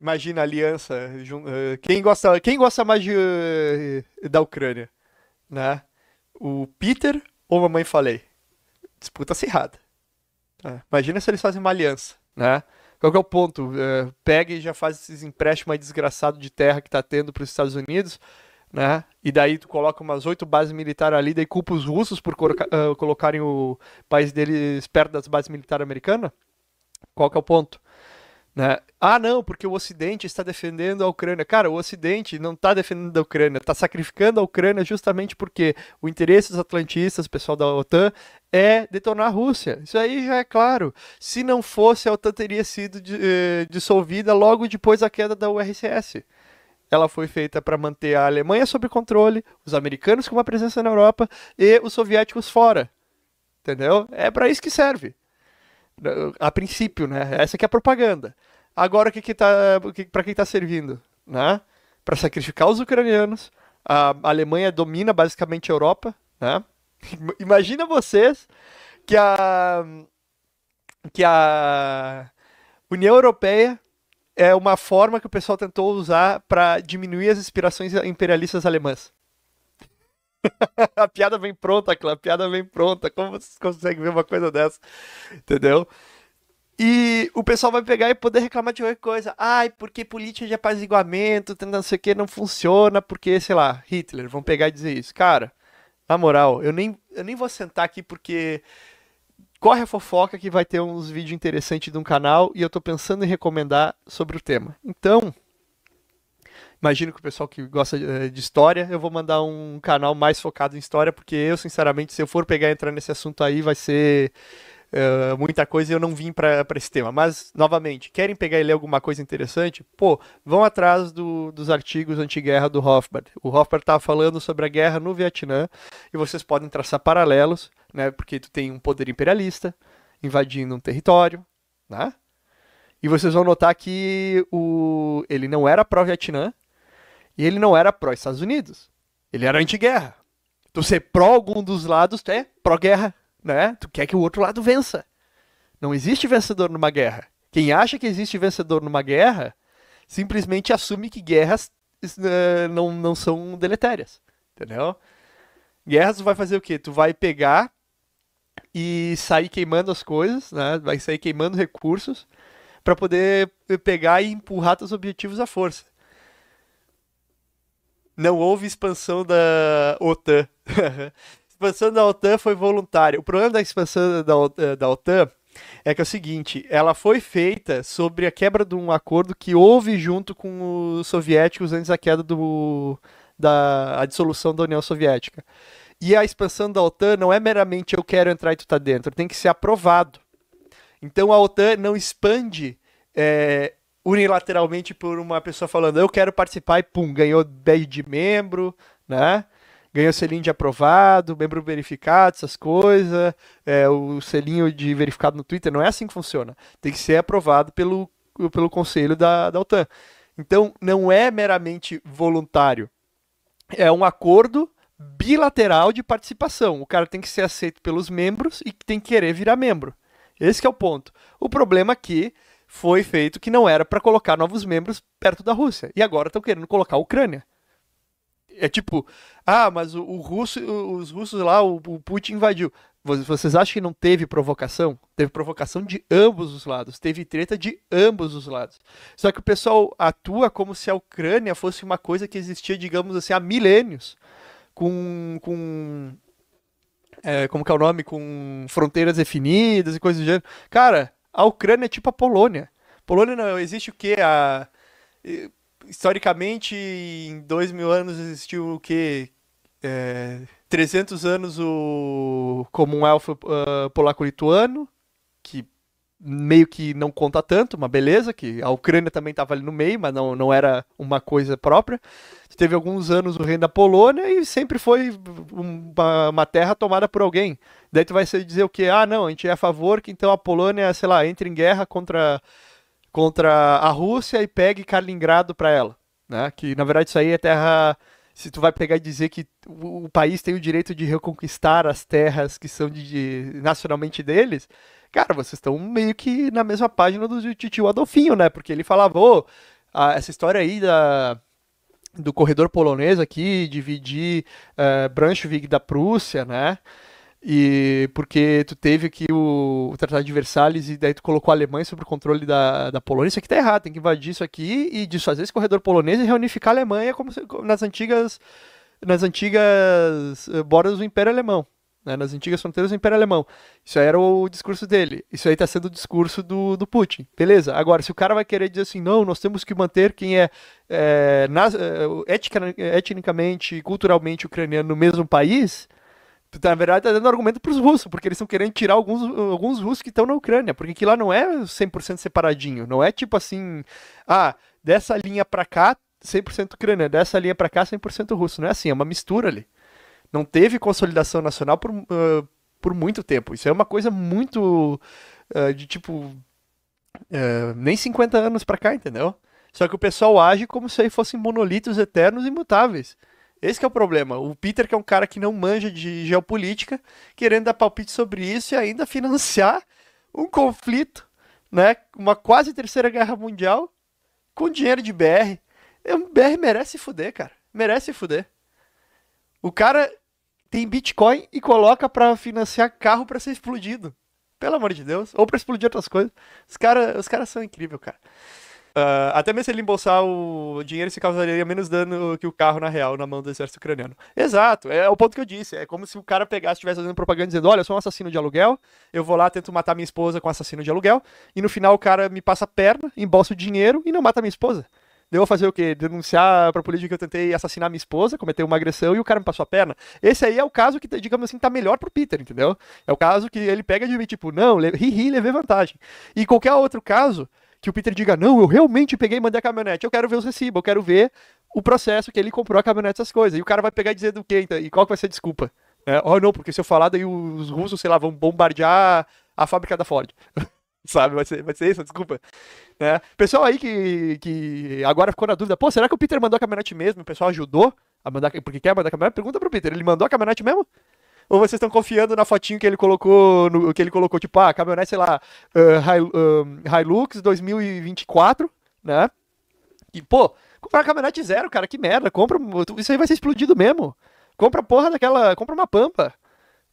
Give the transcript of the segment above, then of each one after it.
Imagina a aliança. Eh, quem gosta, quem gosta mais de, eh, da Ucrânia? Né? O Peter ou a Mamãe Falei? Disputa acirrada. Tá? Imagina se eles fazem uma aliança. Né? Qual é o ponto? Eh, pega e já faz esses empréstimos aí desgraçado de terra que está tendo para os Estados Unidos. Né? E daí tu coloca umas oito bases militares ali, daí culpa os russos por coloca uh, colocarem o país deles perto das bases militares americanas? Qual que é o ponto? Né? Ah, não, porque o Ocidente está defendendo a Ucrânia. Cara, o Ocidente não está defendendo a Ucrânia, está sacrificando a Ucrânia justamente porque o interesse dos atlantistas, pessoal da OTAN, é detonar a Rússia. Isso aí já é claro. Se não fosse, a OTAN teria sido eh, dissolvida logo depois da queda da URSS ela foi feita para manter a Alemanha sob controle, os americanos com uma presença na Europa e os soviéticos fora. Entendeu? É para isso que serve a princípio, né? Essa que é a propaganda. Agora, que que tá, que, para quem está servindo? Né? Para sacrificar os ucranianos. A Alemanha domina basicamente a Europa. Né? Imagina vocês que a, que a União Europeia é uma forma que o pessoal tentou usar para diminuir as inspirações imperialistas alemãs. a piada vem pronta, Clã, a piada vem pronta. Como vocês conseguem ver uma coisa dessa? Entendeu? E o pessoal vai pegar e poder reclamar de qualquer coisa. Ai, porque política de apaziguamento, não sei o que, não funciona, porque, sei lá, Hitler, vão pegar e dizer isso. Cara, na moral, eu nem, eu nem vou sentar aqui porque corre a fofoca que vai ter uns vídeos interessantes de um canal e eu tô pensando em recomendar sobre o tema. Então, imagino que o pessoal que gosta eh, de história, eu vou mandar um canal mais focado em história, porque eu, sinceramente, se eu for pegar e entrar nesse assunto aí, vai ser uh, muita coisa e eu não vim para esse tema. Mas, novamente, querem pegar e ler alguma coisa interessante? Pô, vão atrás do, dos artigos anti-guerra do Hofbard. O Hofbard estava falando sobre a guerra no Vietnã e vocês podem traçar paralelos, né? Porque tu tem um poder imperialista invadindo um território, né? E vocês vão notar que o... ele não era pró-Vietnã, e ele não era pró-Estados Unidos. Ele era anti-guerra. Tu ser pró algum dos lados, tu é pró-guerra, né? Tu quer que o outro lado vença. Não existe vencedor numa guerra. Quem acha que existe vencedor numa guerra, simplesmente assume que guerras uh, não, não são deletérias, entendeu? Guerras tu vai fazer o quê? Tu vai pegar e sair queimando as coisas, né? Vai sair queimando recursos para poder pegar e empurrar teus objetivos à força. Não houve expansão da OTAN. expansão da OTAN foi voluntária. O problema da expansão da, eh, da OTAN é que é o seguinte, ela foi feita sobre a quebra de um acordo que houve junto com os soviéticos antes da queda do da a dissolução da União Soviética. E a expansão da OTAN não é meramente eu quero entrar e tu tá dentro, tem que ser aprovado. Então a OTAN não expande é, unilateralmente por uma pessoa falando, eu quero participar e pum, ganhou 10 de membro, né? Ganhou selinho de aprovado, membro verificado, essas coisas, é, o selinho de verificado no Twitter, não é assim que funciona. Tem que ser aprovado pelo, pelo conselho da, da OTAN. Então, não é meramente voluntário. É um acordo bilateral de participação. O cara tem que ser aceito pelos membros e tem que querer virar membro. Esse que é o ponto. O problema é que foi feito que não era para colocar novos membros perto da Rússia. E agora estão querendo colocar a Ucrânia. É tipo, ah, mas o, o russo, os russos lá, o, o Putin invadiu. Vocês acham que não teve provocação? Teve provocação de ambos os lados, teve treta de ambos os lados. Só que o pessoal atua como se a Ucrânia fosse uma coisa que existia, digamos assim, há milênios, com, com é, como que é o nome, com fronteiras definidas e coisas do gênero. Cara, a Ucrânia é tipo a Polônia. Polônia não existe o quê? A... Historicamente, em dois mil anos existiu o quê? É... 300 anos o Commonwealth uh, polaco-lituano, que meio que não conta tanto, uma beleza, que a Ucrânia também estava ali no meio, mas não, não era uma coisa própria. Teve alguns anos o reino da Polônia e sempre foi uma, uma terra tomada por alguém. Daí tu vai dizer o que? Ah, não, a gente é a favor que então a Polônia, sei lá, entre em guerra contra, contra a Rússia e pegue Kaliningrado para ela. Né? Que na verdade isso aí é terra se tu vai pegar e dizer que o país tem o direito de reconquistar as terras que são de, de, nacionalmente deles, cara, vocês estão meio que na mesma página do tio Adolfinho, né? Porque ele falava, ô, oh, essa história aí da, do corredor polonês aqui, dividir uh, da Prússia, né? E porque tu teve aqui o, o, Tratado de Versalhes e daí tu colocou a Alemanha sob o controle da, da Polônia, isso aqui tá errado, tem que invadir isso aqui e desfazer esse corredor polonês e reunificar a Alemanha como, se, como nas antigas nas antigas eh, bordas do Império Alemão, né, nas antigas fronteiras do Império Alemão. Isso aí era o discurso dele. Isso aí está sendo o discurso do, do Putin. Beleza. Agora, se o cara vai querer dizer assim, não, nós temos que manter quem é, é, etica, é, etnicamente e culturalmente ucraniano no mesmo país, na verdade está dando argumento para os russos, porque eles estão querendo tirar alguns, alguns russos que estão na Ucrânia, porque aquilo lá não é 100% separadinho, não é tipo assim, ah, dessa linha para cá 100% ucraniano, dessa linha para cá 100% russo, não é assim, é uma mistura ali. Não teve consolidação nacional por, uh, por muito tempo. Isso é uma coisa muito uh, de tipo. Uh, nem 50 anos pra cá, entendeu? Só que o pessoal age como se aí fossem monolitos eternos e imutáveis. Esse é o problema. O Peter, que é um cara que não manja de geopolítica, querendo dar palpite sobre isso e ainda financiar um conflito, né? Uma quase terceira guerra mundial com dinheiro de BR. O é BR merece fuder, cara. Merece fuder. O cara tem Bitcoin e coloca para financiar carro para ser explodido. Pelo amor de Deus. Ou para explodir outras coisas. Os caras os cara são incríveis, cara. Uh, até mesmo se ele embolsar o dinheiro, se causaria menos dano que o carro, na real, na mão do exército ucraniano. Exato, é o ponto que eu disse. É como se o cara pegasse, estivesse fazendo propaganda dizendo: Olha, eu sou um assassino de aluguel, eu vou lá, tento matar minha esposa com um assassino de aluguel, e no final o cara me passa a perna, embolsa o dinheiro e não mata minha esposa. Deu fazer o quê? Denunciar pra polícia que eu tentei assassinar minha esposa, cometer uma agressão e o cara me passou a perna. Esse aí é o caso que, digamos assim, tá melhor pro Peter, entendeu? É o caso que ele pega de mim, tipo, não, ri, ri, levei vantagem. E qualquer outro caso que o Peter diga, não, eu realmente peguei e mandei a caminhonete, eu quero ver os recibos, eu quero ver o processo que ele comprou a caminhonete, essas coisas. E o cara vai pegar e dizer do quê, então, e qual que vai ser a desculpa? É, oh, não, porque se eu falar, daí os russos, sei lá, vão bombardear a fábrica da Ford. sabe? Vai ser, vai ser isso, desculpa. Né? Pessoal aí que, que agora ficou na dúvida, pô, será que o Peter mandou a caminhonete mesmo? O pessoal ajudou a mandar, porque quer mandar a caminhonete? Pergunta pro Peter, ele mandou a caminhonete mesmo? Ou vocês estão confiando na fotinho que ele colocou, no, que ele colocou, tipo, ah, caminhonete, sei lá, uh, Hilux 2024, né? E, pô, comprar caminhonete zero, cara, que merda, compra, isso aí vai ser explodido mesmo. Compra porra daquela, compra uma pampa,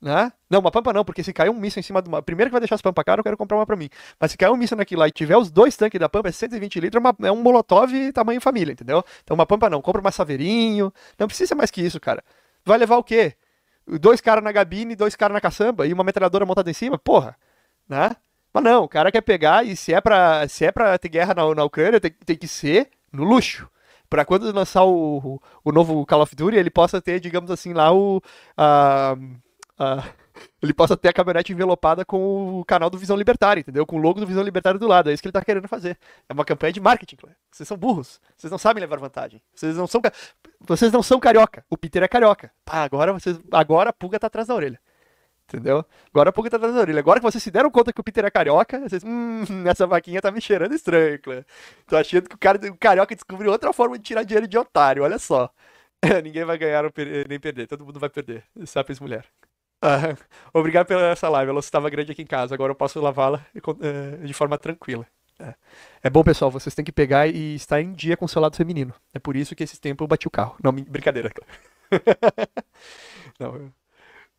né? Não, uma pampa não, porque se cair um míssil em cima de uma. Primeiro que vai deixar as pampas caras, eu quero comprar uma pra mim. Mas se cair um míssil naquilo lá e tiver os dois tanques da pampa, é 120 litros, é, uma... é um molotov tamanho família, entendeu? Então uma pampa não, compra uma saveirinho. Não precisa mais que isso, cara. Vai levar o quê? Dois caras na gabine, dois caras na caçamba e uma metralhadora montada em cima? Porra, né? Mas não, o cara quer pegar e se é pra, se é pra ter guerra na, na Ucrânia, tem, tem que ser no luxo para quando lançar o, o, o, novo Call of Duty, ele possa ter, digamos assim, lá o ele possa ter a caminhonete envelopada com o canal do Visão Libertária, entendeu? Com o logo do Visão Libertária do lado. É isso que ele tá querendo fazer. É uma campanha de marketing, Claire. Vocês são burros. Vocês não sabem levar vantagem. Vocês não são, vocês não são carioca. O Peter é carioca. Pá, agora, vocês, agora a pulga tá atrás da orelha. Entendeu? Agora a pulga tá atrás da orelha. Agora que vocês se deram conta que o Peter é carioca, vocês. Hum, essa vaquinha tá me cheirando estranho, Estou Tô achando que o, cara, o carioca descobriu outra forma de tirar dinheiro de otário, olha só. Ninguém vai ganhar nem perder, todo mundo vai perder. Sapiens mulher. Ah, obrigado pela essa live. Ela estava grande aqui em casa. Agora eu posso lavá-la eh, de forma tranquila. É. é. bom, pessoal. Vocês têm que pegar e estar em dia com o seu lado feminino. É por isso que esse tempo eu bati o carro. Não, brincadeira. não,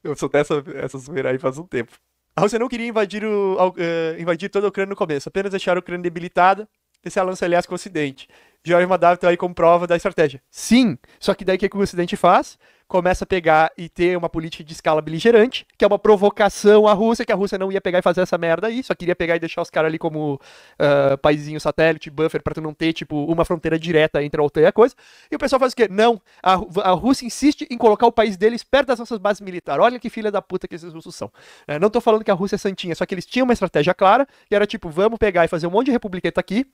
eu sou dessa essa zoeira aí faz um tempo. A ah, Rússia não queria invadir, o, uh, invadir toda a Ucrânia no começo, apenas deixar a Ucrânia debilitada e se aliás com o Ocidente. George Madave tá aí como prova da estratégia. Sim, só que daí o que, que o Ocidente faz? começa a pegar e ter uma política de escala beligerante, que é uma provocação à Rússia, que a Rússia não ia pegar e fazer essa merda aí, só queria pegar e deixar os caras ali como uh, paizinho satélite, buffer, para tu não ter, tipo, uma fronteira direta entre a OTAN e a coisa. E o pessoal faz o quê? Não, a, a Rússia insiste em colocar o país deles perto das nossas bases militares. Olha que filha da puta que esses russos são. É, não tô falando que a Rússia é santinha, só que eles tinham uma estratégia clara, que era tipo, vamos pegar e fazer um monte de republiqueta aqui,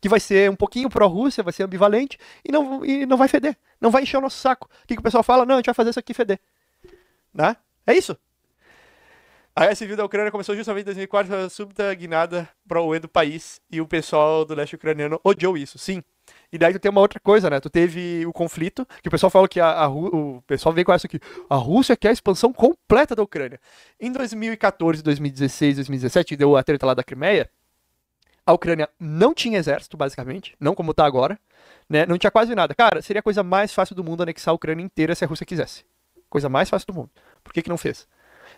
que vai ser um pouquinho pró-Rússia, vai ser ambivalente e não, e não vai feder, não vai encher o nosso saco. O que, que o pessoal fala? Não, a gente vai fazer isso aqui feder. Né? É isso. A guerra civil da Ucrânia começou justamente em 2004, foi súbita guinada para o do país e o pessoal do leste ucraniano odiou isso, sim. E daí tu tem uma outra coisa, né? Tu teve o conflito, que o pessoal fala que a, a o pessoal vem com essa aqui. A Rússia quer a expansão completa da Ucrânia. Em 2014, 2016, 2017, deu a treta lá da Crimeia, a Ucrânia não tinha exército, basicamente, não como está agora, né? Não tinha quase nada. Cara, seria a coisa mais fácil do mundo anexar a Ucrânia inteira se a Rússia quisesse. Coisa mais fácil do mundo. Por que, que não fez?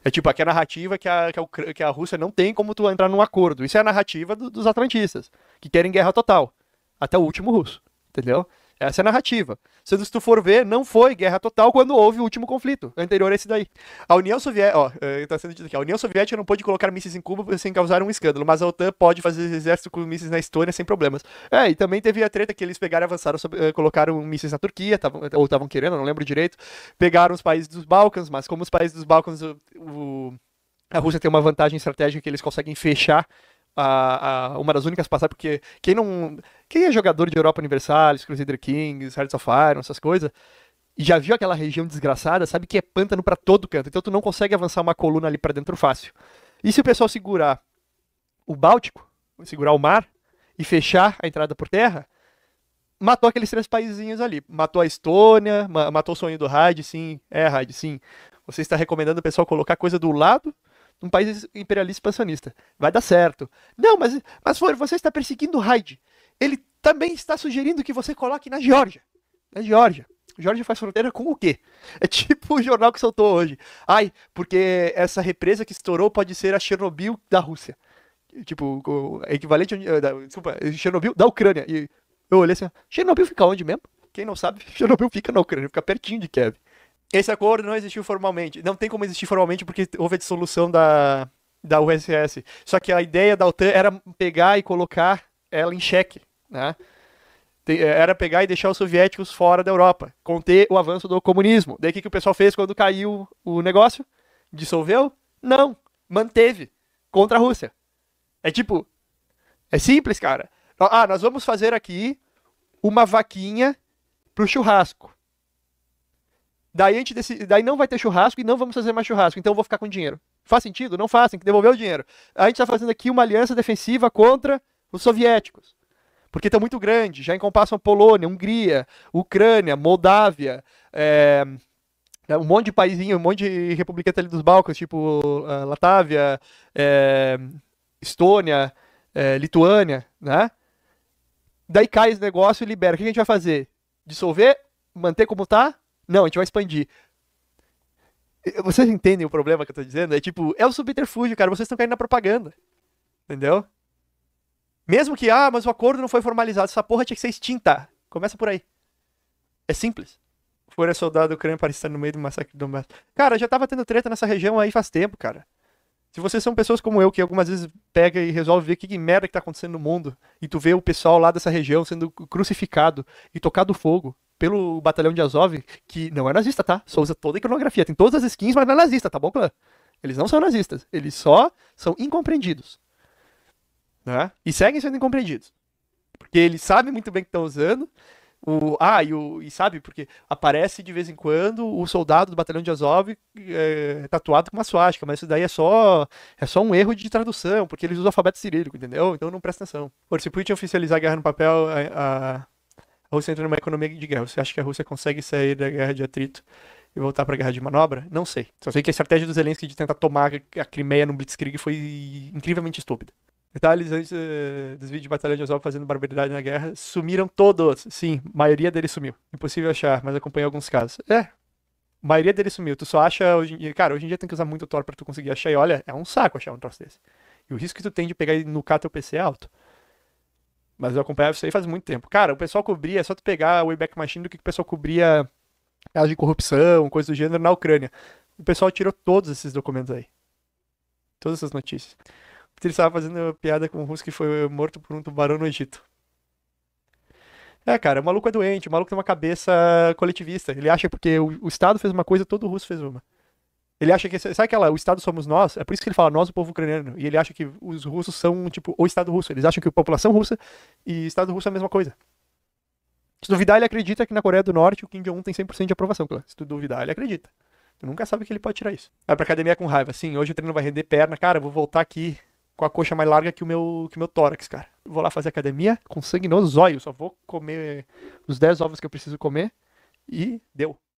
É tipo aqui é a narrativa que a, que, a Ucrânia, que a Rússia não tem como tu entrar num acordo. Isso é a narrativa do, dos atlantistas, que querem guerra total. Até o último russo. Entendeu? Essa é a narrativa. Se tu for ver, não foi guerra total quando houve o último conflito, é anterior a esse daí. A União Soviética, ó, é, tá sendo dito aqui, a União Soviética não pôde colocar mísseis em Cuba sem causar um escândalo, mas a OTAN pode fazer exército com mísseis na Estônia sem problemas. É, e também teve a treta que eles pegaram, avançaram, sobre, eh, colocaram mísseis na Turquia, tavam, ou estavam querendo, não lembro direito, pegaram os países dos Balcãs, mas como os países dos Balcãs, o, o, a Rússia tem uma vantagem estratégica que eles conseguem fechar a, a, uma das únicas passagens, porque quem não. Quem é jogador de Europa Universalis, Crusader Kings, Hearts of Iron, essas coisas, e já viu aquela região desgraçada, sabe que é pântano para todo canto. Então tu não consegue avançar uma coluna ali para dentro fácil. E se o pessoal segurar o Báltico, segurar o mar e fechar a entrada por terra, matou aqueles três paizinhos ali. Matou a Estônia, matou o sonho do Raid, sim. É, Raid, sim. Você está recomendando o pessoal colocar coisa do lado um país imperialista expansionista. Vai dar certo. Não, mas, mas for, você está perseguindo o Hyde. Ele também está sugerindo que você coloque na Geórgia. Na Geórgia. Geórgia faz fronteira com o quê? É tipo o jornal que soltou hoje. Ai, porque essa represa que estourou pode ser a Chernobyl da Rússia. Tipo, o equivalente. Eh, da, desculpa, Chernobyl da Ucrânia. E eu olhei assim: Chernobyl fica onde mesmo? Quem não sabe, Chernobyl fica na Ucrânia, fica pertinho de Kiev. Esse acordo não existiu formalmente. Não tem como existir formalmente porque houve a dissolução da, da U.S.S. Só que a ideia da OTAN era pegar e colocar ela em xeque, né? Eh, era pegar e deixar os soviéticos fora da Europa, conter o avanço do comunismo. Daí o que, que o pessoal fez quando caiu o negócio? Dissolveu? Não. Manteve. Contra a Rússia. É tipo. É simples, cara. Ah, nós vamos fazer aqui uma vaquinha pro churrasco. Daí a gente decide, daí não vai ter churrasco e não vamos fazer mais churrasco, então eu vou ficar com dinheiro. Faz sentido? Não faz, que devolver o dinheiro. A gente está fazendo aqui uma aliança defensiva contra os soviéticos. Porque estão muito grande, já em a Polônia, Hungria, Ucrânia, Moldávia, é, um monte de paísinho um monte de republiqueta ali dos Balcãs, tipo uh, Latávia, é, Estônia, é, Lituânia, né? Daí cai esse negócio e libera. O que a gente vai fazer? Dissolver? Manter como está? Não, a gente vai expandir. Vocês entendem o problema que eu tô dizendo? É tipo, é o subterfúgio, cara. Vocês estão caindo na propaganda. Entendeu? Mesmo que, ah, mas o acordo não foi formalizado, essa porra tinha que ser extinta. Começa por aí. É simples. Fora soldado ucraniano para estar no meio do massacre do Donbass. Cara, já tava tendo treta nessa região aí faz tempo, cara. Se vocês são pessoas como eu, que algumas vezes pega e resolve ver que, que merda que tá acontecendo no mundo, e tu vê o pessoal lá dessa região sendo crucificado e tocado fogo, pelo batalhão de Azov, que não é nazista, tá? Só usa toda a iconografia, tem todas as skins, mas não é nazista, tá bom, clã? Eles não são nazistas, eles só são incompreendidos. Né? E seguem sendo incompreendidos. Porque eles sabem muito bem que estão usando. O, ah, e, o, e sabe, porque aparece de vez em quando o soldado do batalhão de Azov é, tatuado com uma suástica, mas isso daí é só é só um erro de tradução, porque eles usam o alfabeto cirílico, entendeu? Então não presta atenção. Por se Putin oficializar a guerra no papel, a a Rússia entra numa economia de guerra. Você acha que a Rússia consegue sair da guerra de atrito e voltar para a guerra de manobra? Não sei. Só sei que a estratégia do Zelensky de tentar tomar a Crimeia no Blitzkrieg foi incrivelmente estúpida. Detalhes antes uh, dos vídeos de Batalha de Azov fazendo barbaridade na guerra. Sumiram todos. Sim, maioria deles sumiu. Impossível achar, mas acompanhei alguns casos. É. maioria deles sumiu. Tu só acha hoje em dia. Cara, hoje em dia tem que usar muito Tor para tu conseguir achar. E olha, é um saco achar um troço desse. E o risco que tu tem de pegar e nucar teu PC é alto. Mas eu acompanhava isso aí faz muito tempo. Cara, o pessoal cobria, é só tu pegar a Wayback Machine do que, que o pessoal cobria casos de corrupção, coisa do gênero na Ucrânia. O pessoal tirou todos esses documentos aí. Todas essas notícias. Ele estava fazendo piada com um russo que foi morto por um tubarão no Egito. É, cara, o maluco é doente, o maluco tem uma cabeça coletivista. Ele acha porque o, o Estado fez uma coisa, todo russo fez uma. Ele acha que. Sabe aquela? O Estado somos nós? É por isso que ele fala nós, o povo ucraniano. E ele acha que os russos são, tipo, o Estado russo. Eles acham que a população russa e Estado russo é a mesma coisa. Se duvidar, ele acredita que na Coreia do Norte o Kim Jong-un tem 100% de aprovação. Se tu duvidar, ele acredita. Tu nunca sabe que ele pode tirar isso. Vai pra academia com raiva. Sim, hoje o treino vai render perna. Cara, eu vou voltar aqui com a coxa mais larga que o meu, que o meu tórax, cara. Vou lá fazer academia com sangue nos olhos. Só vou comer os 10 ovos que eu preciso comer e deu.